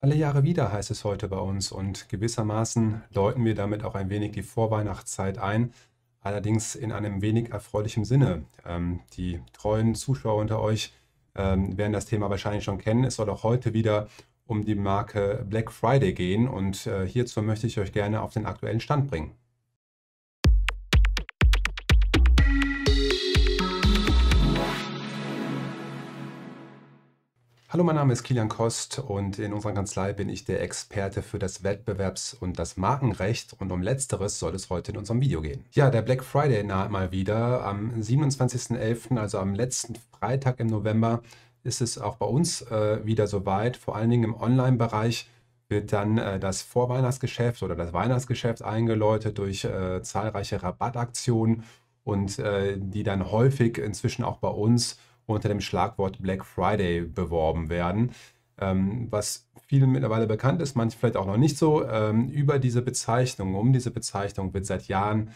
Alle Jahre wieder heißt es heute bei uns und gewissermaßen läuten wir damit auch ein wenig die Vorweihnachtszeit ein, allerdings in einem wenig erfreulichen Sinne. Ähm, die treuen Zuschauer unter euch ähm, werden das Thema wahrscheinlich schon kennen. Es soll auch heute wieder um die Marke Black Friday gehen und äh, hierzu möchte ich euch gerne auf den aktuellen Stand bringen. Hallo, mein Name ist Kilian Kost und in unserer Kanzlei bin ich der Experte für das Wettbewerbs- und das Markenrecht und um letzteres soll es heute in unserem Video gehen. Ja, der Black Friday naht mal wieder. Am 27.11., also am letzten Freitag im November, ist es auch bei uns äh, wieder soweit. Vor allen Dingen im Online-Bereich wird dann äh, das Vorweihnachtsgeschäft oder das Weihnachtsgeschäft eingeläutet durch äh, zahlreiche Rabattaktionen und äh, die dann häufig inzwischen auch bei uns unter dem Schlagwort Black Friday beworben werden. Ähm, was vielen mittlerweile bekannt ist, manchen vielleicht auch noch nicht so, ähm, über diese Bezeichnung, um diese Bezeichnung wird seit Jahren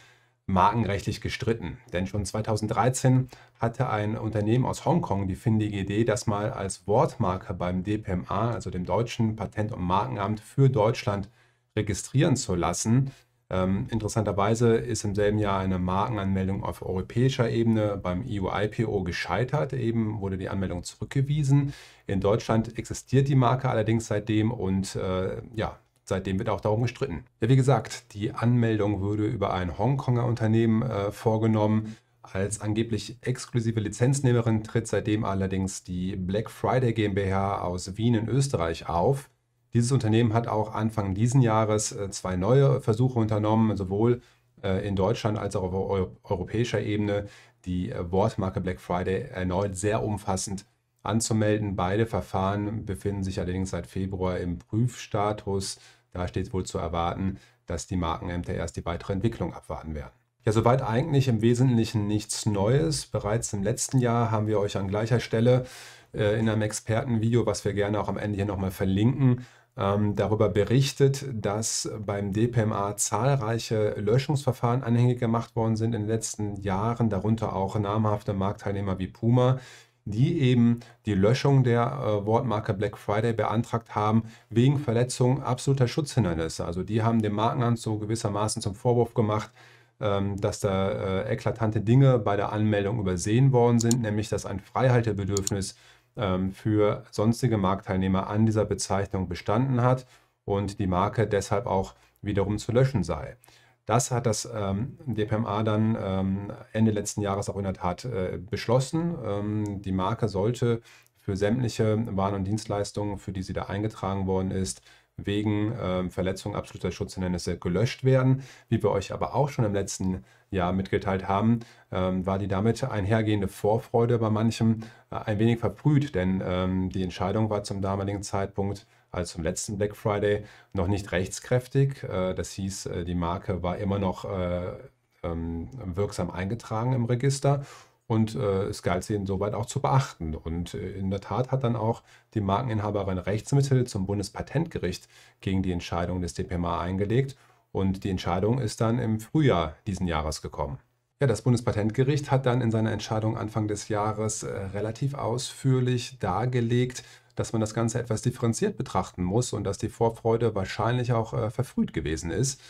markenrechtlich gestritten. Denn schon 2013 hatte ein Unternehmen aus Hongkong die findige Idee, das mal als Wortmarke beim DPMA, also dem deutschen Patent- und Markenamt für Deutschland, registrieren zu lassen. Ähm, interessanterweise ist im selben Jahr eine Markenanmeldung auf europäischer Ebene beim EU-IPO gescheitert. Eben wurde die Anmeldung zurückgewiesen. In Deutschland existiert die Marke allerdings seitdem und äh, ja, Seitdem wird auch darum gestritten. Ja, wie gesagt, die Anmeldung würde über ein Hongkonger Unternehmen äh, vorgenommen. Als angeblich exklusive Lizenznehmerin tritt seitdem allerdings die Black Friday GmbH aus Wien in Österreich auf. Dieses Unternehmen hat auch Anfang diesen Jahres äh, zwei neue Versuche unternommen, sowohl äh, in Deutschland als auch auf europäischer Ebene die äh, Wortmarke Black Friday erneut sehr umfassend anzumelden. Beide Verfahren befinden sich allerdings seit Februar im Prüfstatus. Da steht wohl zu erwarten, dass die Markenämter erst die weitere Entwicklung abwarten werden. Ja, soweit eigentlich im Wesentlichen nichts Neues. Bereits im letzten Jahr haben wir euch an gleicher Stelle äh, in einem Expertenvideo, was wir gerne auch am Ende hier nochmal verlinken, ähm, darüber berichtet, dass beim DPMA zahlreiche Löschungsverfahren anhängig gemacht worden sind in den letzten Jahren, darunter auch namhafte Marktteilnehmer wie Puma, die eben die Löschung der äh, Wortmarke Black Friday beantragt haben, wegen Verletzung absoluter Schutzhindernisse. Also die haben dem Markenamt so gewissermaßen zum Vorwurf gemacht, ähm, dass da äh, eklatante Dinge bei der Anmeldung übersehen worden sind, nämlich dass ein Freihaltebedürfnis ähm, für sonstige Marktteilnehmer an dieser Bezeichnung bestanden hat und die Marke deshalb auch wiederum zu löschen sei. Das hat das ähm, DPMA dann ähm, Ende letzten Jahres auch in der Tat äh, beschlossen. Ähm, die Marke sollte für sämtliche Waren und Dienstleistungen, für die sie da eingetragen worden ist, wegen ähm, äh, Verletzung absoluter Schutzhindernisse gelöscht werden. Wie wir euch aber auch schon im letzten Jahr mitgeteilt haben, ähm, war die damit einhergehende Vorfreude bei manchem äh, ein wenig verbrüht, denn ähm, die Entscheidung war zum damaligen Zeitpunkt als zum letzten Black Friday noch nicht rechtskräftig. Äh, das hieß, äh, die Marke war immer noch äh, ähm, wirksam eingetragen im Register und äh, es galt sie insoweit auch zu beachten. Und äh, in der Tat hat dann auch die Markeninhaberin Rechtsmittel zum Bundespatentgericht gegen die Entscheidung des DPMA eingelegt. Und die Entscheidung ist dann im Frühjahr diesen Jahres gekommen. Ja, das Bundespatentgericht hat dann in seiner Entscheidung Anfang des Jahres äh, relativ ausführlich dargelegt, dass man das Ganze etwas differenziert betrachten muss und dass die Vorfreude wahrscheinlich auch äh, verfrüht gewesen ist.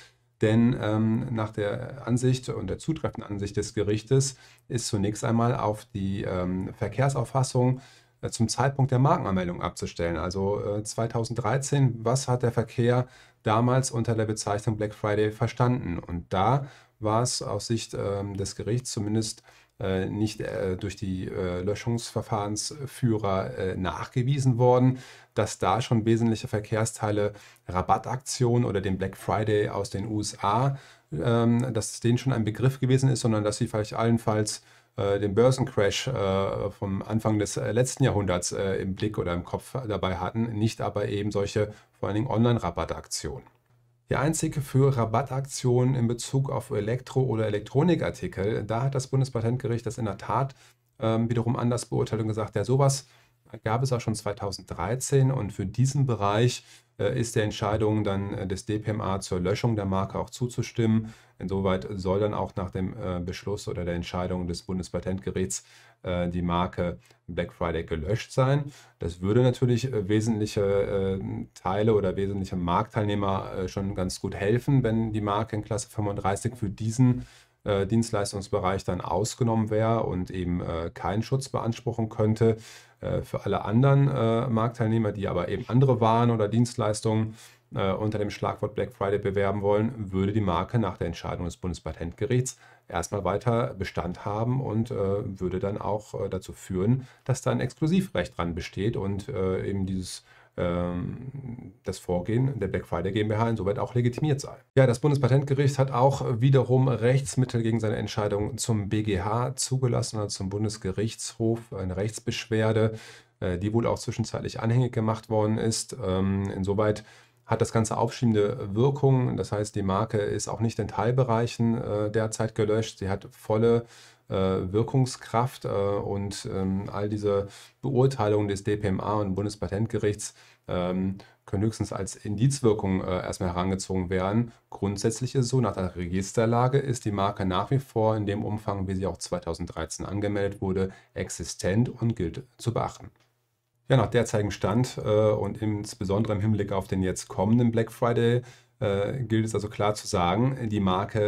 Denn ähm, nach der Ansicht und der zutreffenden Ansicht des Gerichtes ist zunächst einmal auf die ähm, Verkehrsauffassung äh, zum Zeitpunkt der Markenanmeldung abzustellen. Also äh, 2013, was hat der Verkehr damals unter der Bezeichnung Black Friday verstanden? Und da war es aus Sicht ähm, des Gerichts zumindest äh, nicht äh, durch die äh, Löschungsverfahrensführer nachgewiesen worden, dass da schon wesentliche Verkehrsteile Rabattaktionen oder den Black Friday aus den USA, ähm, dass es denen schon ein Begriff gewesen ist, sondern dass sie vielleicht allenfalls den Börsencrash vom Anfang des letzten Jahrhunderts im Blick oder im Kopf dabei hatten, nicht aber eben solche vor allen Dingen Online-Rabattaktionen. Der einzige für Rabattaktionen in Bezug auf Elektro- oder Elektronikartikel, da hat das Bundespatentgericht das in der Tat ähm, wiederum anders beurteilt und gesagt, ja, sowas gab es auch schon 2013 und für diesen Bereich äh, ist der Entscheidung dann äh, des DPMA zur Löschung der Marke auch zuzustimmen. Insoweit soll dann auch nach dem äh, Beschluss oder der Entscheidung des Bundespatentgerichts die Marke Black Friday gelöscht sein. Das würde natürlich wesentliche Teile oder wesentliche Marktteilnehmer schon ganz gut helfen, wenn die Marke in Klasse 35 für diesen äh, äh, Dienstleistungsbereich dann ausgenommen wäre und eben äh, keinen Schutz beanspruchen könnte. Äh, für alle anderen äh, Marktteilnehmer, die aber eben andere Waren oder Dienstleistungen äh, unter dem Schlagwort Black Friday bewerben wollen, würde die Marke nach der Entscheidung des Bundespatentgerichts erstmal weiter Bestand haben und äh, würde dann auch dazu führen, dass da ein Exklusivrecht dran besteht und eben dieses ähm, das Vorgehen der Black Friday GmbH insoweit auch legitimiert sei. Ja, das Bundespatentgericht hat auch wiederum Rechtsmittel gegen seine Entscheidung zum BGH zugelassen, also zum Bundesgerichtshof, eine Rechtsbeschwerde, äh, die wohl auch zwischenzeitlich anhängig gemacht worden ist. Ähm, insoweit hat das Ganze aufschiebende Wirkung. Das heißt, die Marke ist auch nicht in Teilbereichen äh, derzeit gelöscht. Sie hat volle äh, Wirkungskraft äh, und ähm, all diese Beurteilungen des DPMA und Bundespatentgerichts ähm, können höchstens als Indizwirkung äh, erstmal herangezogen werden. Grundsätzlich ist es so, nach der Registerlage ist die Marke nach wie vor in dem Umfang, wie sie auch 2013 angemeldet wurde, existent und gilt zu beachten. Ja, nach derzeitigem Stand äh, und insbesondere im Hinblick auf den jetzt kommenden Black Friday äh, gilt es also klar zu sagen, die Marke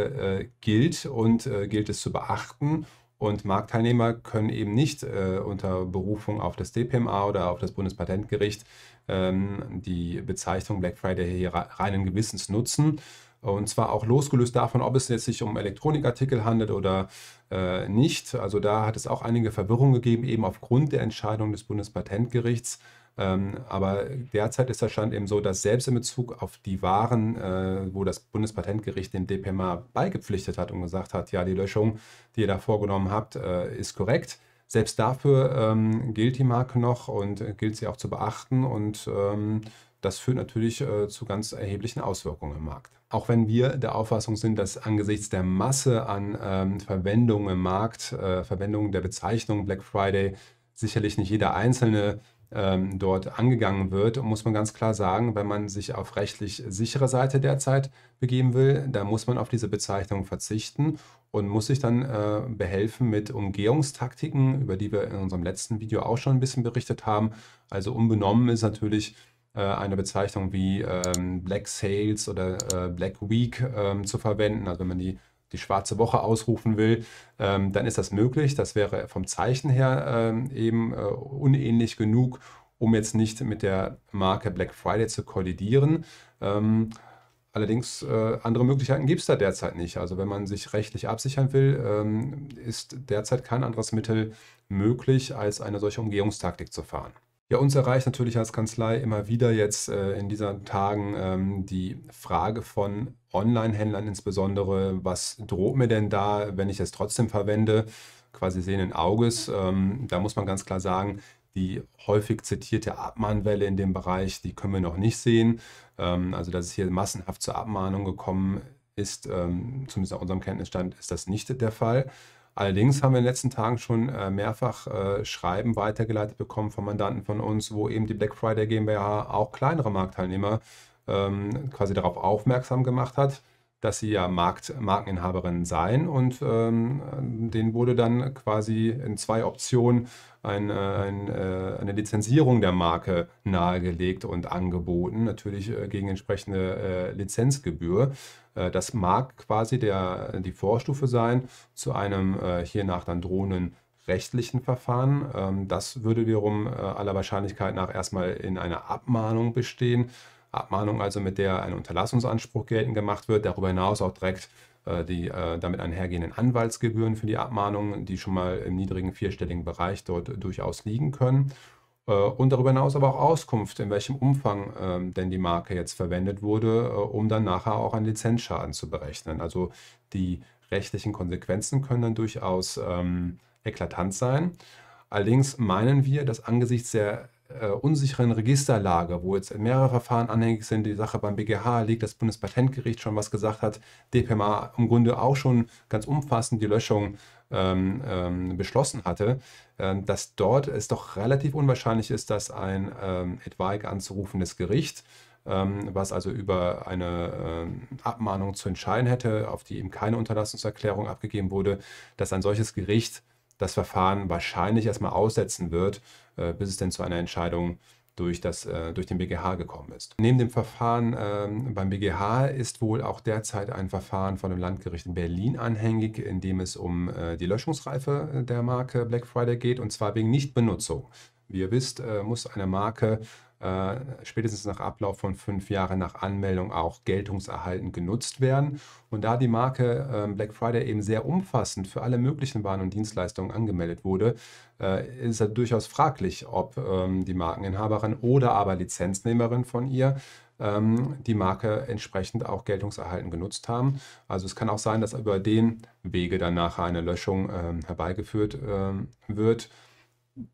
äh, gilt und äh, gilt es zu beachten. Und Marktteilnehmer können eben nicht äh, unter Berufung auf das DPMA oder auf das Bundespatentgericht ähm, die Bezeichnung Black Friday hier reinen Gewissens nutzen. Und zwar auch losgelöst davon, ob es jetzt sich um Elektronikartikel handelt oder äh, nicht. Also da hat es auch einige Verwirrungen gegeben, eben aufgrund der Entscheidung des Bundespatentgerichts. Ähm, aber derzeit ist der Stand eben so, dass selbst in Bezug auf die Waren, äh, wo das Bundespatentgericht dem DPMA beigepflichtet hat und gesagt hat, ja, die Löschung, die ihr da vorgenommen habt, äh, ist korrekt. Selbst dafür ähm, gilt die Marke noch und gilt sie auch zu beachten und ähm, das führt natürlich äh, zu ganz erheblichen Auswirkungen im Markt. Auch wenn wir der Auffassung sind, dass angesichts der Masse an ähm, Verwendungen im Markt, äh, Verwendungen der Bezeichnung Black Friday, sicherlich nicht jeder einzelne ähm, dort angegangen wird, muss man ganz klar sagen, wenn man sich auf rechtlich sichere Seite derzeit begeben will, da muss man auf diese Bezeichnung verzichten und muss sich dann äh, behelfen mit Umgehungstaktiken, über die wir in unserem letzten Video auch schon ein bisschen berichtet haben. Also unbenommen ist natürlich äh, eine Bezeichnung wie ähm, Black Sales oder äh, Black Week ähm, zu verwenden, also wenn man die die schwarze Woche ausrufen will, ähm, dann ist das möglich. Das wäre vom Zeichen her ähm, eben äh, unähnlich genug, um jetzt nicht mit der Marke Black Friday zu kollidieren. Ähm, allerdings äh, andere Möglichkeiten gibt es da derzeit nicht. Also wenn man sich rechtlich absichern will, ähm, ist derzeit kein anderes Mittel möglich, als eine solche Umgehungstaktik zu fahren. Ja, uns erreicht natürlich als Kanzlei immer wieder jetzt äh, in diesen Tagen ähm, die Frage von Online-Händlern insbesondere, was droht mir denn da, wenn ich es trotzdem verwende, quasi sehenden Auges. Ähm, da muss man ganz klar sagen, die häufig zitierte Abmahnwelle in dem Bereich, die können wir noch nicht sehen. Ähm, also dass es hier massenhaft zur Abmahnung gekommen ist, ähm, zumindest nach unserem Kenntnisstand, ist das nicht der Fall. Allerdings haben wir in den letzten Tagen schon äh, mehrfach äh, Schreiben weitergeleitet bekommen von Mandanten von uns, wo eben die Black Friday GmbH auch kleinere Marktteilnehmer ähm, quasi darauf aufmerksam gemacht hat, dass sie ja Markt, Markeninhaberin seien und ähm, denen wurde dann quasi in zwei Optionen ein, ein, äh, eine Lizenzierung der Marke nahegelegt und angeboten, natürlich äh, gegen entsprechende äh, Lizenzgebühr. Äh, das mag quasi der, die Vorstufe sein zu einem äh, hiernach dann drohenden rechtlichen Verfahren. Ähm, das würde wiederum äh, aller Wahrscheinlichkeit nach erstmal in einer Abmahnung bestehen Abmahnung also, mit der ein Unterlassungsanspruch geltend gemacht wird, darüber hinaus auch direkt äh, die äh, damit einhergehenden Anwaltsgebühren für die Abmahnung, die schon mal im niedrigen vierstelligen Bereich dort durchaus liegen können. Äh, und darüber hinaus aber auch Auskunft, in welchem Umfang äh, denn die Marke jetzt verwendet wurde, äh, um dann nachher auch einen Lizenzschaden zu berechnen. Also die rechtlichen Konsequenzen können dann durchaus ähm, eklatant sein. Allerdings meinen wir, dass angesichts der äh, unsicheren Registerlage, wo jetzt mehrere Verfahren anhängig sind, die Sache beim BGH liegt, das Bundespatentgericht schon was gesagt hat, DPMA im Grunde auch schon ganz umfassend die Löschung ähm, ähm, beschlossen hatte, äh, dass dort es doch relativ unwahrscheinlich ist, dass ein ähm, etwaig anzurufendes Gericht ähm, was also über eine ähm, Abmahnung zu entscheiden hätte, auf die eben keine Unterlassungserklärung abgegeben wurde, dass ein solches Gericht das Verfahren wahrscheinlich erstmal aussetzen wird, äh, bis es denn zu einer Entscheidung durch, das, äh, durch den BGH gekommen ist. Neben dem Verfahren ähm, beim BGH ist wohl auch derzeit ein Verfahren von dem Landgericht in Berlin anhängig, in dem es um äh, die Löschungsreife der Marke Black Friday geht, und zwar wegen Nichtbenutzung. Wie ihr wisst, muss eine Marke äh, spätestens nach Ablauf von fünf Jahren nach Anmeldung auch Geltungserhalten genutzt werden. Und da die Marke äh, Black Friday eben sehr umfassend für alle möglichen Waren und Dienstleistungen angemeldet wurde, äh, ist es durchaus fraglich, ob ähm, die Markeninhaberin oder aber Lizenznehmerin von ihr ähm, die Marke entsprechend auch Geltungserhalten genutzt haben. Also es kann auch sein, dass über den Wege dann nachher eine Löschung ähm, herbeigeführt ähm, wird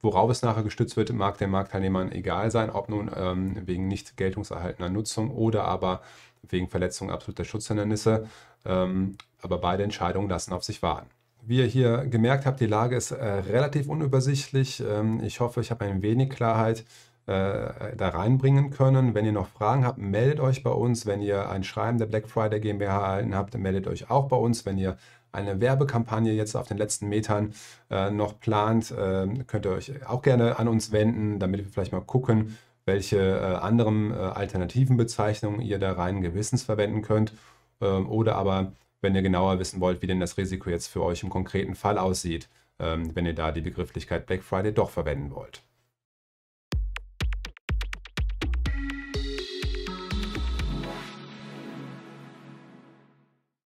worauf es nachher gestützt wird, mag den Marktteilnehmern egal sein, ob nun ähm, wegen nicht geltungserhaltener Nutzung oder aber wegen Verletzung absoluter Schutzhindernisse. Ähm, aber beide Entscheidungen lassen auf sich warten. Wie ihr hier gemerkt habt, die Lage ist äh, relativ unübersichtlich. Ähm, ich hoffe, ich habe ein wenig Klarheit äh, da reinbringen können. Wenn ihr noch Fragen habt, meldet euch bei uns. Wenn ihr ein Schreiben der Black Friday GmbH erhalten habt, meldet euch auch bei uns. Wenn ihr eine Werbekampagne jetzt auf den letzten Metern äh, noch plant, äh, könnt ihr euch auch gerne an uns wenden, damit wir vielleicht mal gucken, welche äh, anderen äh, alternativen Bezeichnungen ihr da rein gewissens verwenden könnt. Ähm, oder aber, wenn ihr genauer wissen wollt, wie denn das Risiko jetzt für euch im konkreten Fall aussieht, ähm, wenn ihr da die Begrifflichkeit Black Friday doch verwenden wollt.